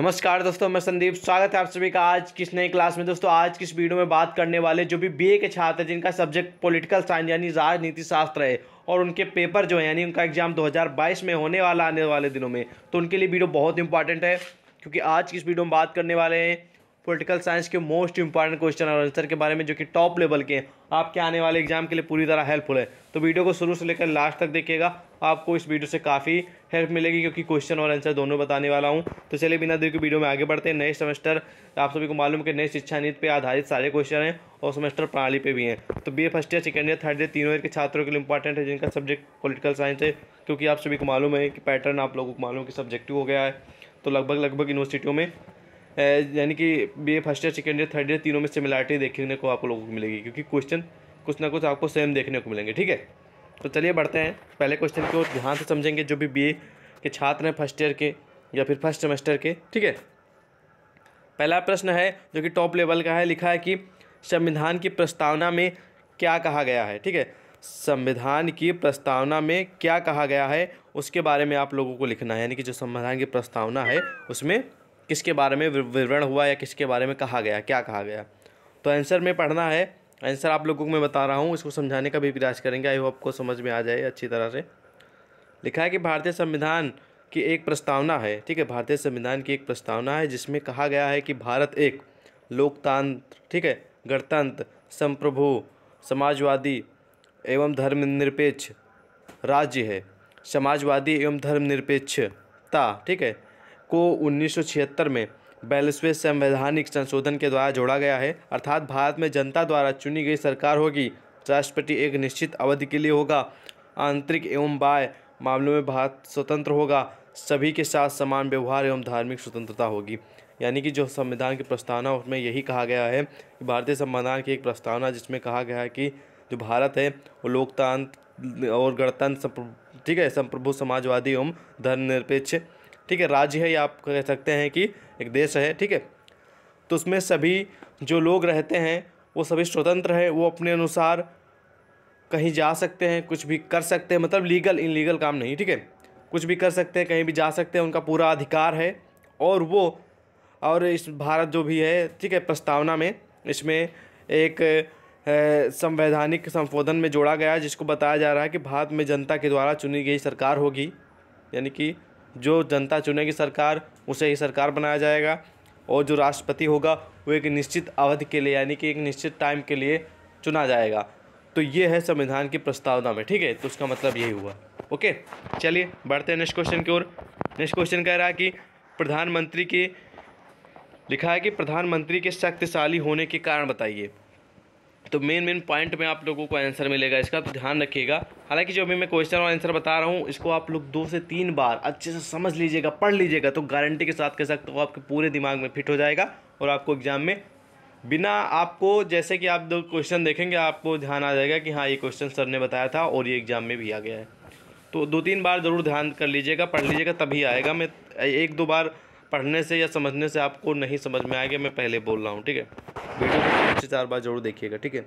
नमस्कार दोस्तों मैं संदीप स्वागत है आप सभी का आज किस नई क्लास में दोस्तों आज किस वीडियो में बात करने वाले जो भी बीए के छात्र जिनका सब्जेक्ट पॉलिटिकल साइंस यानी राजनीति शास्त्र है और उनके पेपर जो है यानी उनका एग्जाम 2022 में होने वाला आने वाले दिनों में तो उनके लिए वीडियो बहुत इंपॉर्टेंट है क्योंकि आज किस वीडियो में बात करने वाले हैं पॉलिटिकल साइंस के मोस्ट इंपॉर्टेंट क्वेश्चन और आंसर के बारे में जो कि टॉप लेवल के आपके आने वाले एग्जाम के लिए पूरी तरह हेल्पफुल है तो वीडियो को शुरू से लेकर लास्ट तक देखिएगा आपको इस वीडियो से काफ़ी हेल्प मिलेगी क्योंकि क्वेश्चन और आंसर दोनों बताने वाला हूँ तो चलिए बिना देर के वीडियो में आगे बढ़ते हैं नए सेमेस्टर आप सभी को मालूम कि नई शिक्षा नीति पर आधारित सारे क्वेश्चन हैं और सेमेस्टर प्रणाली पे भी हैं तो B first year second year third year तीनों ईयर के छात्रों के लिए इंपॉर्टेंट है जिनका सब्जेक्ट पोलिटिकल साइंस है क्योंकि आप सभी को मालूम है कि पैटर्न आप लोगों को मालूम कि सब्जेक्टिव हो गया है तो लगभग लगभग यूनिवर्सिटियों में यानी कि B A first year second year third year तीनों में सिमिलरिटी देखने को आप लोगों को मिलेगी क्योंकि क्वेश्चन कुछ ना कुछ आपको सेम देखने को मिलेंगे ठीक है तो चलिए बढ़ते हैं पहले क्वेश्चन को ध्यान से समझेंगे जो भी ए के छात्र हैं फर्स्ट ईयर के या फिर फर्स्ट सेमेस्टर के ठीक है पहला प्रश्न है जो कि टॉप लेवल का है लिखा है कि संविधान की प्रस्तावना में क्या कहा गया है ठीक है संविधान की प्रस्तावना में क्या कहा गया है उसके बारे में आप लोगों को लिखना है यानी कि जो संविधान की प्रस्तावना है उसमें किसके बारे में विवरण हुआ या किसके बारे में कहा गया क्या कहा गया तो आंसर में पढ़ना है आंसर आप लोगों को मैं बता रहा हूँ इसको समझाने का भी प्रयास करेंगे आई होप आपको समझ में आ जाए अच्छी तरह से लिखा है कि भारतीय संविधान की एक प्रस्तावना है ठीक है भारतीय संविधान की एक प्रस्तावना है जिसमें कहा गया है कि भारत एक लोकतंत्र ठीक है गणतंत्र संप्रभु समाजवादी एवं धर्मनिरपेक्ष राज्य है समाजवादी एवं धर्मनिरपेक्षता ठीक है को उन्नीस में बयालीसवें संवैधानिक संशोधन के द्वारा जोड़ा गया है अर्थात भारत में जनता द्वारा चुनी गई सरकार होगी राष्ट्रपति एक निश्चित अवधि के लिए होगा आंतरिक एवं बाह्य मामलों में भारत स्वतंत्र होगा सभी के साथ समान व्यवहार एवं धार्मिक स्वतंत्रता होगी यानी कि जो संविधान की प्रस्तावना उसमें यही कहा गया है कि भारतीय संविधान की एक प्रस्तावना जिसमें कहा गया है कि जो भारत है वो लोकतंत्र और गणतंत्र ठीक है संप्रभु समाजवादी एवं धर्मनिरपेक्ष ठीक है राज्य है या आप कह सकते हैं कि एक देश है ठीक है तो उसमें सभी जो लोग रहते हैं वो सभी स्वतंत्र हैं वो अपने अनुसार कहीं जा सकते हैं कुछ भी कर सकते हैं मतलब लीगल इनलीगल काम नहीं ठीक है कुछ भी कर सकते हैं कहीं भी जा सकते हैं उनका पूरा अधिकार है और वो और इस भारत जो भी है ठीक है प्रस्तावना में इसमें एक संवैधानिक संशोधन में जोड़ा गया जिसको बताया जा रहा है कि भारत में जनता के द्वारा चुनी गई सरकार होगी यानी कि जो जनता चुनेगी सरकार उसे ही सरकार बनाया जाएगा और जो राष्ट्रपति होगा वो एक निश्चित अवधि के लिए यानी कि एक निश्चित टाइम के लिए चुना जाएगा तो ये है संविधान की प्रस्तावना में ठीक है तो उसका मतलब यही हुआ ओके चलिए बढ़ते हैं नेक्स्ट क्वेश्चन की ओर नेक्स्ट क्वेश्चन कह रहा है कि प्रधानमंत्री के लिखा है कि प्रधानमंत्री के शक्तिशाली होने के कारण बताइए तो मेन मेन पॉइंट में आप लोगों को आंसर मिलेगा इसका तो ध्यान रखिएगा हालांकि जो अभी मैं क्वेश्चन और आंसर बता रहा हूँ इसको आप लोग दो से तीन बार अच्छे से समझ लीजिएगा पढ़ लीजिएगा तो गारंटी के साथ कह सकते हो आपके पूरे दिमाग में फिट हो जाएगा और आपको एग्ज़ाम में बिना आपको जैसे कि आप दो क्वेश्चन देखेंगे आपको ध्यान आ जाएगा कि हाँ ये क्वेश्चन सर ने बताया था और ये एग्ज़ाम में भी आ गया है तो दो तीन बार ज़रूर ध्यान कर लीजिएगा पढ़ लीजिएगा तभी आएगा मैं एक दो बार पढ़ने से या समझने से आपको नहीं समझ में आएगा मैं पहले बोल रहा हूँ ठीक है वीडियो को तीन चार बार जरूर देखिएगा ठीक है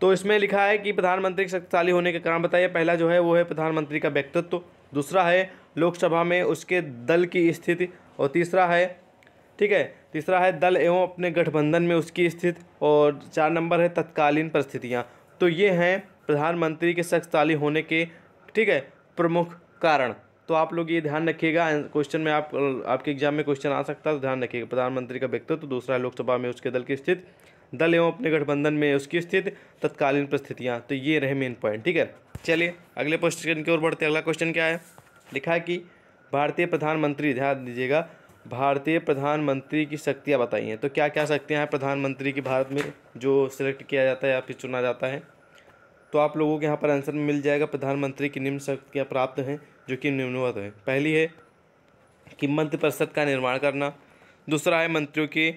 तो इसमें लिखा है कि प्रधानमंत्री के शक्तिशाली होने के कारण बताइए पहला जो है वो है प्रधानमंत्री का व्यक्तित्व दूसरा है लोकसभा में उसके दल की स्थिति और तीसरा है ठीक है तीसरा है दल एवं अपने गठबंधन में उसकी स्थिति और चार नंबर है तत्कालीन परिस्थितियाँ तो ये हैं प्रधानमंत्री के शक्तिशाली होने के ठीक है प्रमुख कारण तो आप लोग ये ध्यान रखिएगा क्वेश्चन में आप आपके एग्जाम में क्वेश्चन आ सकता है तो ध्यान रखिएगा प्रधानमंत्री का व्यक्तित्व तो दूसरा है लोकसभा में उसके दल की स्थिति दल एवं अपने गठबंधन में उसकी स्थिति तत्कालीन परिस्थितियाँ तो ये रहे मेन पॉइंट ठीक है चलिए अगले क्वेश्चन की ओर बढ़ते अगला क्वेश्चन क्या है लिखा है कि भारतीय प्रधानमंत्री ध्यान दीजिएगा भारतीय प्रधानमंत्री की शक्तियाँ बताइए तो क्या क्या शक्तियाँ हैं प्रधानमंत्री की भारत में जो सिलेक्ट किया जाता है या फिर चुना जाता है तो आप लोगों के यहाँ पर आंसर मिल जाएगा प्रधानमंत्री की निम्न शक्तियाँ प्राप्त हैं जो कि निम्नवत हैं पहली है कि मंत्रिपरिषद परिषद का निर्माण करना दूसरा है मंत्रियों के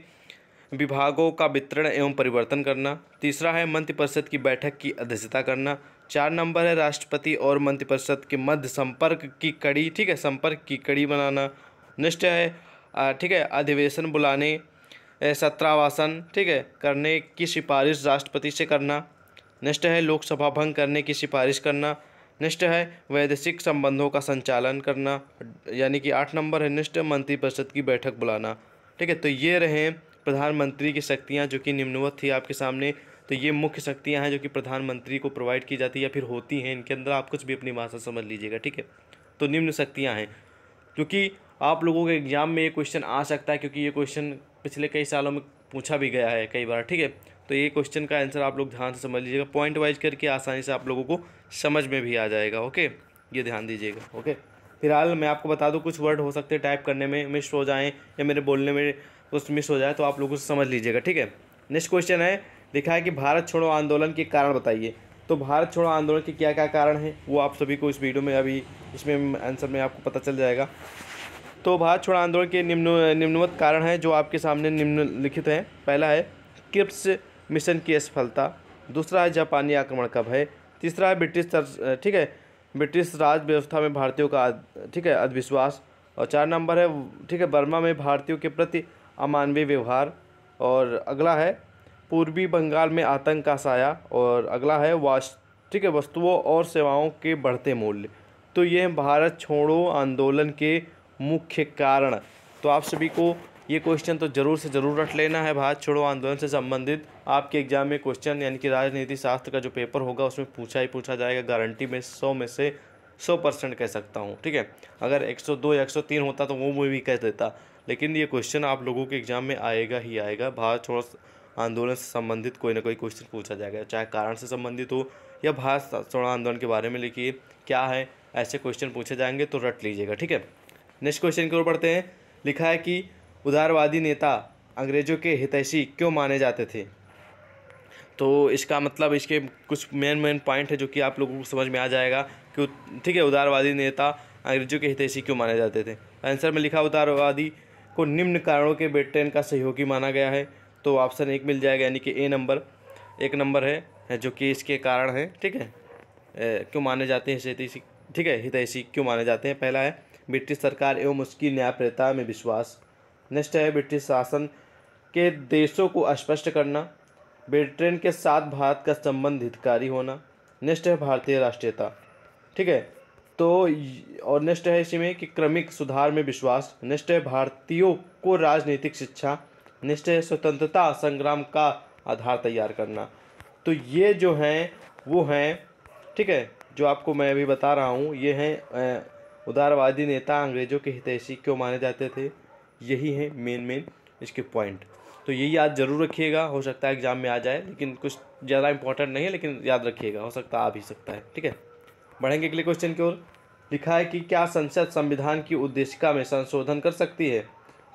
विभागों का वितरण एवं परिवर्तन करना तीसरा है मंत्रिपरिषद की बैठक की अध्यक्षता करना चार नंबर है राष्ट्रपति और मंत्रिपरिषद के मध्य संपर्क की कड़ी ठीक है संपर्क की कड़ी बनाना निश्चय है ठीक है अधिवेशन बुलाने सत्रावासन ठीक है करने की सिफारिश राष्ट्रपति से करना नेक्स्ट है लोकसभा भंग करने की सिफारिश करना नेक्स्ट है वैदेशिक संबंधों का संचालन करना यानी कि आठ नंबर है नेक्स्ट मंत्रिपरिषद की बैठक बुलाना ठीक है तो ये रहे प्रधानमंत्री की शक्तियाँ जो कि निम्नवत थी आपके सामने तो ये मुख्य शक्तियाँ हैं जो कि प्रधानमंत्री को प्रोवाइड की जाती है या फिर होती हैं इनके अंदर आप कुछ भी अपनी भाषा समझ लीजिएगा ठीक है तो निम्न शक्तियाँ हैं क्योंकि आप लोगों के एग्ज़ाम में ये क्वेश्चन आ सकता है क्योंकि ये क्वेश्चन पिछले कई सालों में पूछा भी गया है कई बार ठीक है तो ये क्वेश्चन का आंसर आप लोग ध्यान से समझ लीजिएगा पॉइंट वाइज करके आसानी से आप लोगों को समझ में भी आ जाएगा ओके ये ध्यान दीजिएगा ओके फिलहाल मैं आपको बता दूँ कुछ वर्ड हो सकते हैं टाइप करने में मिस हो जाएँ या मेरे बोलने में कुछ मिस हो जाए तो आप लोगों से समझ लीजिएगा ठीक है नेक्स्ट क्वेश्चन है लिखा है कि भारत छोड़ो आंदोलन के कारण बताइए तो भारत छोड़ो आंदोलन के क्या क्या कारण हैं वो आप सभी को इस वीडियो में अभी इसमें आंसर में आपको पता चल जाएगा तो भारत छोड़ आंदोलन के निम्न निम्नवत कारण हैं जो आपके सामने निम्नलिखित हैं पहला है किप्स मिशन की असफलता दूसरा है जापानी आक्रमण का भय तीसरा है ब्रिटिश ठीक है ब्रिटिश राज व्यवस्था में भारतीयों का ठीक है अधविश्वास और चार नंबर है ठीक है बर्मा में भारतीयों के प्रति अमानवीय व्यवहार और अगला है पूर्वी बंगाल में आतंक का साया और अगला है वाश ठीक है वस्तुओं और सेवाओं के बढ़ते मूल्य तो ये भारत छोड़ो आंदोलन के मुख्य कारण तो आप सभी को ये क्वेश्चन तो ज़रूर से ज़रूर रट लेना है भारत छोड़ो आंदोलन से संबंधित आपके एग्जाम में क्वेश्चन यानी कि राजनीति शास्त्र का जो पेपर होगा उसमें पूछा ही पूछा जाएगा गारंटी में सौ में से सौ परसेंट कह सकता हूँ ठीक है अगर एक सौ दो एक सौ तीन होता तो वो मैं भी कह देता लेकिन ये क्वेश्चन आप लोगों के एग्जाम में आएगा ही आएगा भारत छोड़ो आंदोलन से संबंधित कोई ना कोई क्वेश्चन पूछा जाएगा चाहे कारण से संबंधित हो या भारत छोड़ो आंदोलन के बारे में लिखिए क्या है ऐसे क्वेश्चन पूछे जाएंगे तो रट लीजिएगा ठीक है नेक्स्ट क्वेश्चन की ओर पढ़ते हैं लिखा है कि उदारवादी नेता अंग्रेज़ों के हितैषी क्यों माने जाते थे तो इसका मतलब इसके कुछ मेन मेन पॉइंट है जो कि आप लोगों को समझ में आ जाएगा कि ठीक है उदारवादी नेता अंग्रेजों के हितैषी क्यों माने जाते थे आंसर में लिखा उदारवादी को निम्न कारणों के ब्रिटेन का सहयोगी माना गया है तो ऑप्शन एक मिल जाएगा यानी कि ए नंबर एक नंबर है जो कि इसके कारण है ठीक है क्यों माने जाते हैं हितैषी ठीक है हितैषी क्यों माने जाते हैं पहला है ब्रिटिश सरकार एवं उसकी न्यायप्रियता में विश्वास नेक्स्ट है ब्रिटिश शासन के देशों को स्पष्ट करना ब्रिटेन के साथ भारत का संबंध हितकारी होना नेक्स्ट है भारतीय राष्ट्रीयता ठीक है तो और नेक्स्ट है इसी में कि क्रमिक सुधार में विश्वास नेक्स्ट है भारतीयों को राजनीतिक शिक्षा नेक्स्ट है स्वतंत्रता संग्राम का आधार तैयार करना तो ये जो हैं वो हैं ठीक है जो आपको मैं अभी बता रहा हूँ ये हैं उदारवादी नेता अंग्रेज़ों के हितैषी क्यों माने जाते थे यही है मेन मेन इसके पॉइंट तो ये याद जरूर रखिएगा हो सकता है एग्ज़ाम में आ जाए लेकिन कुछ ज़्यादा इंपॉर्टेंट नहीं है लेकिन याद रखिएगा हो सकता आ भी सकता है ठीक है बढ़ेंगे अगले क्वेश्चन की ओर लिखा है कि क्या संसद संविधान की उद्देशिका में संशोधन कर सकती है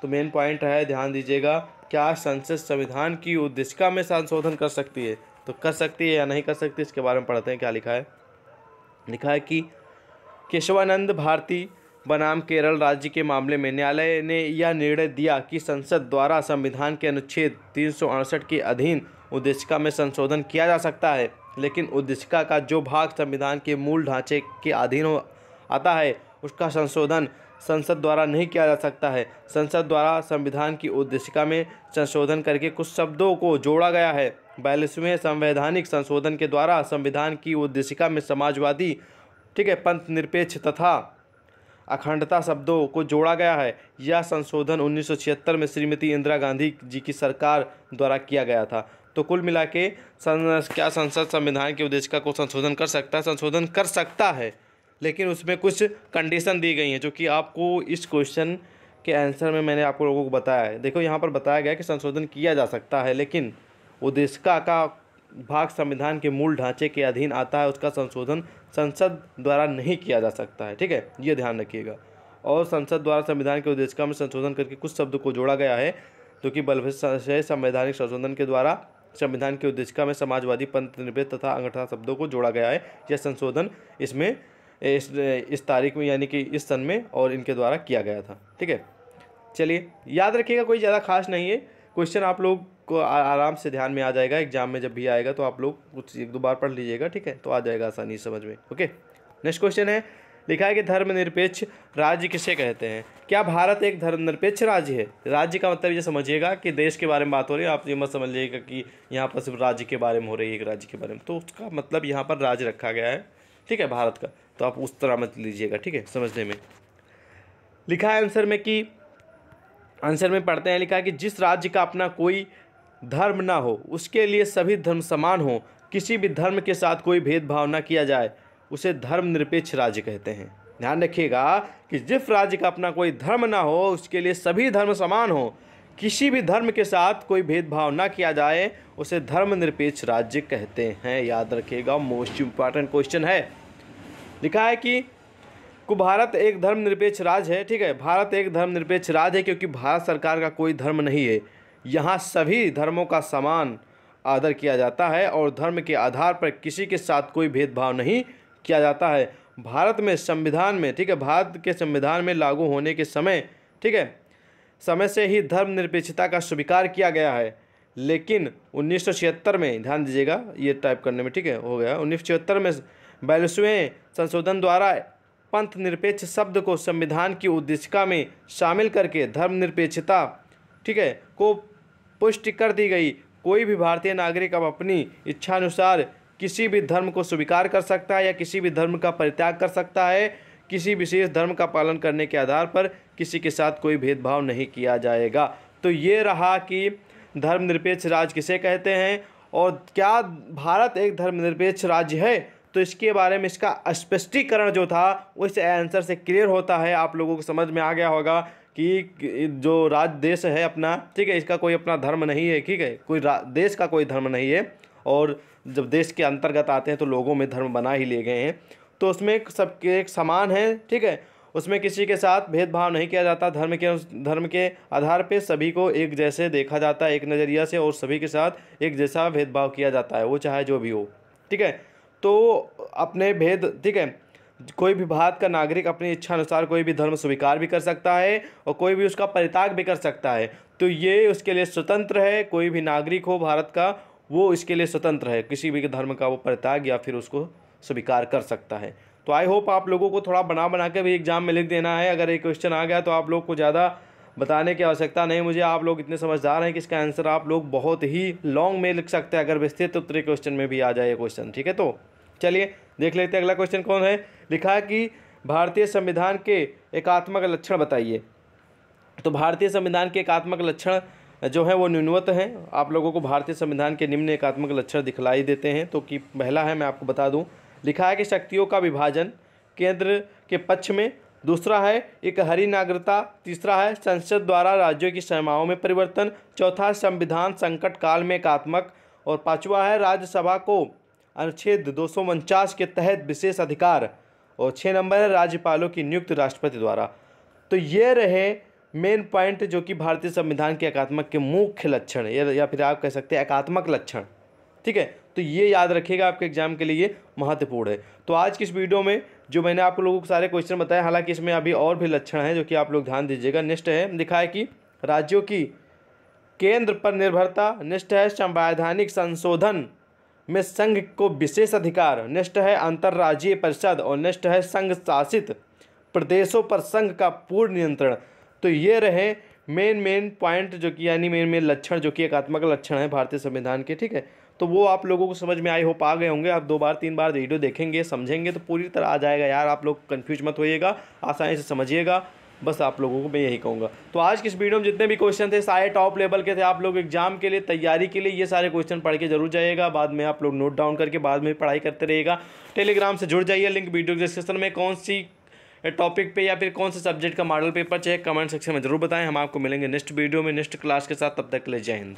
तो मेन पॉइंट है ध्यान दीजिएगा क्या संसद संविधान की उद्देशिका में संशोधन कर सकती है तो कर सकती है या नहीं कर सकती इसके बारे में पढ़ते हैं क्या लिखा है लिखा है कि केशवानंद भारती बनाम केरल राज्य के मामले में न्यायालय ने यह निर्णय दिया कि संसद द्वारा संविधान के अनुच्छेद तीन के अधीन उद्देशिका में संशोधन किया जा सकता है लेकिन उद्देशिका का जो भाग संविधान के मूल ढांचे के अधीन हो आता है उसका संशोधन संसद द्वारा नहीं किया जा सकता है संसद द्वारा संविधान की उद्देशिका में संशोधन करके कुछ शब्दों को जोड़ा गया है बयालीसवें संवैधानिक संशोधन के द्वारा संविधान की उद्देशिका में समाजवादी ठीक है पंथ निरपेक्ष तथा अखंडता शब्दों को जोड़ा गया है यह संशोधन 1976 में श्रीमती इंदिरा गांधी जी की सरकार द्वारा किया गया था तो कुल मिला के सं, क्या संसद संविधान की उद्देशिका को संशोधन कर सकता है संशोधन कर सकता है लेकिन उसमें कुछ कंडीशन दी गई हैं जो कि आपको इस क्वेश्चन के आंसर में मैंने आपको लोगों को बताया है देखो यहाँ पर बताया गया कि संशोधन किया जा सकता है लेकिन उद्देश्य का भाग संविधान के मूल ढांचे के अधीन आता है उसका संशोधन संसद द्वारा नहीं किया जा सकता है ठीक है ये ध्यान रखिएगा और संसद द्वारा संविधान के उद्देशिका में संशोधन करके कुछ शब्द को जोड़ा गया है जो कि बलभ्य संवैधानिक संशोधन के द्वारा संविधान की उद्देशिका में समाजवादी पंथ तथा अंगठा शब्दों को जोड़ा गया है यह संशोधन इसमें इस इस तारीख में यानी कि इस सन में और इनके द्वारा किया गया था ठीक है चलिए याद रखिएगा कोई ज़्यादा खास नहीं है क्वेश्चन आप लोग को आराम से ध्यान में आ जाएगा एग्जाम में जब भी आएगा तो आप लोग कुछ एक दो बार पढ़ लीजिएगा ठीक है तो आ जाएगा आसानी समझ में ओके नेक्स्ट क्वेश्चन है लिखा है कि धर्मनिरपेक्ष राज्य किसे कहते हैं क्या भारत एक धर्मनिरपेक्ष राज्य है राज्य का मतलब ये समझिएगा कि देश के बारे में बात हो रही है आप ये मत समझ लीजिएगा कि यहाँ पर सिर्फ राज्य के बारे में हो रही है एक राज्य के बारे में तो उसका मतलब यहाँ पर राज्य रखा गया है ठीक है भारत का तो आप उस तरह मत लीजिएगा ठीक है समझने में लिखा है आंसर में कि आंसर में पढ़ते हैं लिखा है कि जिस राज्य का अपना कोई धर्म ना हो उसके लिए सभी धर्म समान हो किसी भी धर्म के साथ कोई भेदभाव ना किया जाए उसे धर्मनिरपेक्ष राज्य कहते हैं ध्यान रखिएगा कि जिस राज्य का अपना कोई धर्म ना हो उसके लिए सभी धर्म समान हो किसी भी धर्म के साथ कोई भेदभाव ना किया जाए उसे धर्मनिरपेक्ष राज्य कहते हैं याद रखिएगा मोस्ट इम्पॉर्टेंट क्वेश्चन है लिखा है कि को भारत एक धर्मनिरपेक्ष राज्य है ठीक है भारत एक धर्मनिरपेक्ष राज है क्योंकि भारत सरकार का कोई धर्म नहीं है यहाँ सभी धर्मों का समान आदर किया जाता है और धर्म के आधार पर किसी के साथ कोई भेदभाव नहीं किया जाता है भारत में संविधान में ठीक है भारत के संविधान में लागू होने के समय ठीक है समय से ही धर्मनिरपेक्षता का स्वीकार किया गया है लेकिन उन्नीस में ध्यान दीजिएगा ये टाइप करने में ठीक है हो गया उन्नीस में बैलसुए संशोधन द्वारा पंथ निरपेक्ष शब्द को संविधान की उद्देशिका में शामिल करके धर्मनिरपेक्षता ठीक है को पुष्टि कर दी गई कोई भी भारतीय नागरिक अब अपनी इच्छानुसार किसी भी धर्म को स्वीकार कर सकता है या किसी भी धर्म का परित्याग कर सकता है किसी विशेष धर्म का पालन करने के आधार पर किसी के साथ कोई भेदभाव नहीं किया जाएगा तो ये रहा कि धर्मनिरपेक्ष राज्य किसे कहते हैं और क्या भारत एक धर्मनिरपेक्ष राज्य है तो इसके बारे में इसका स्पष्टीकरण जो था उस आंसर से क्लियर होता है आप लोगों को समझ में आ गया होगा कि जो राज देश है अपना ठीक है इसका कोई अपना धर्म नहीं है ठीक है कोई देश का कोई धर्म नहीं है और जब देश के अंतर्गत आते हैं तो लोगों में धर्म बना ही लिए गए हैं तो उसमें सबके एक समान है ठीक है उसमें किसी के साथ भेदभाव नहीं किया जाता धर्म के धर्म के आधार पर सभी को एक जैसे देखा जाता है एक नज़रिया से और सभी के साथ एक जैसा भेदभाव किया जाता है वो चाहे जो भी हो ठीक है तो अपने भेद ठीक है कोई भी भारत का नागरिक अपनी इच्छा अनुसार कोई भी धर्म स्वीकार भी कर सकता है और कोई भी उसका परित्याग भी कर सकता है तो ये उसके लिए स्वतंत्र है कोई भी नागरिक हो भारत का वो इसके लिए स्वतंत्र है किसी भी धर्म का वो परित्याग या फिर उसको स्वीकार कर सकता है तो आई होप आप लोगों को थोड़ा बना बना के भी एग्जाम में लिख देना है अगर एक क्वेश्चन आ गया तो आप लोग को ज़्यादा बताने की आवश्यकता नहीं मुझे आप लोग इतने समझदार हैं कि इसका आंसर आप लोग बहुत ही लॉन्ग में लिख सकते हैं अगर विस्तृत तो उत्तरीय क्वेश्चन में भी आ जाए क्वेश्चन ठीक है तो चलिए देख लेते हैं अगला क्वेश्चन कौन है लिखा है कि भारतीय संविधान के एकात्मक लक्षण बताइए तो भारतीय संविधान के एकात्मक लक्षण जो है वो न्यूनवत हैं आप लोगों को भारतीय संविधान के निम्न एकात्मक लक्षण दिखलाई देते हैं तो कि पहला है मैं आपको बता दूं लिखा है कि शक्तियों का विभाजन केंद्र के पक्ष में दूसरा है एक हरी नागरिकता तीसरा है संसद द्वारा राज्यों की सीमाओं में परिवर्तन चौथा संविधान संकट काल में एकात्मक और पांचवा है राज्यसभा को अनुच्छेद दो के तहत विशेष अधिकार और छः नंबर है राज्यपालों की नियुक्त राष्ट्रपति द्वारा तो ये रहे मेन पॉइंट जो कि भारतीय संविधान के एकात्मक के मुख्य लक्षण या फिर आप कह सकते हैं एकात्मक लक्षण ठीक है तो ये याद रखिएगा आपके एग्जाम के लिए महत्वपूर्ण है तो आज की इस वीडियो में जो मैंने आप लोगों को सारे क्वेश्चन बताए हालांकि इसमें अभी और भी लक्षण हैं जो कि आप लोग ध्यान दीजिएगा नेक्स्ट है लिखा कि राज्यों की केंद्र पर निर्भरता नेक्स्ट है संवैधानिक संशोधन में संघ को विशेष अधिकार नेक्स्ट है अंतर्राज्यीय परिषद और नेक्स्ट है संघ शासित प्रदेशों पर संघ का पूर्ण नियंत्रण तो ये रहे मेन मेन पॉइंट जो कि यानी मेन मेन लक्षण जो कि एकात्मक लक्षण है भारतीय संविधान के ठीक है तो वो आप लोगों को समझ में आई होप आ गए होंगे आप दो बार तीन बार वीडियो देखेंगे समझेंगे तो पूरी तरह आ जाएगा यार आप लोग कन्फ्यूज मत होइएगा आसानी से समझिएगा बस आप लोगों को मैं यही कहूँगा तो आज किस वीडियो में जितने भी क्वेश्चन थे सारे टॉप लेवल के थे आप लोग एग्जाम के लिए तैयारी के लिए ये सारे क्वेश्चन पढ़ के जरूर जाइएगा बाद में आप लोग नोट डाउन करके बाद में पढ़ाई करते रहेगा टेलीग्राम से जुड़ जाइए लिंक वीडियो डिस्क्रिप्शन में कौन सी टॉपिक पे या फिर कौन से सब्जेक्ट का मॉडल पेपर चाहिए कमेंट सेक्शन में जरूर बताएं हम आपको मिलेंगे नेक्स्ट वीडियो में नेक्स्ट क्लास के साथ तब तक ले जय हिंद